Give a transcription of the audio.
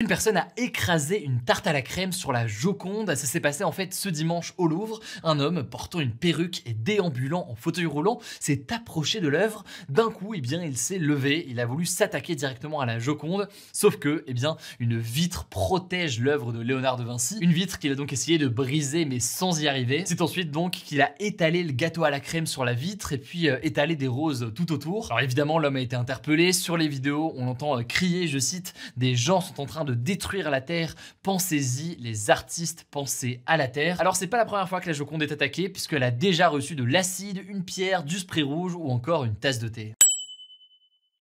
Une personne a écrasé une tarte à la crème sur la Joconde. Ça s'est passé en fait ce dimanche au Louvre. Un homme portant une perruque et déambulant en fauteuil roulant s'est approché de l'œuvre. D'un coup, eh bien, il s'est levé. Il a voulu s'attaquer directement à la Joconde. Sauf que, eh bien, une vitre protège l'œuvre de Léonard de Vinci. Une vitre qu'il a donc essayé de briser mais sans y arriver. C'est ensuite donc qu'il a étalé le gâteau à la crème sur la vitre et puis euh, étalé des roses tout autour. Alors évidemment, l'homme a été interpellé. Sur les vidéos, on l'entend euh, crier, je cite, des gens sont en train de de détruire la Terre. Pensez-y, les artistes, pensez à la Terre. Alors c'est pas la première fois que la Joconde est attaquée, puisqu'elle a déjà reçu de l'acide, une pierre, du spray rouge ou encore une tasse de thé.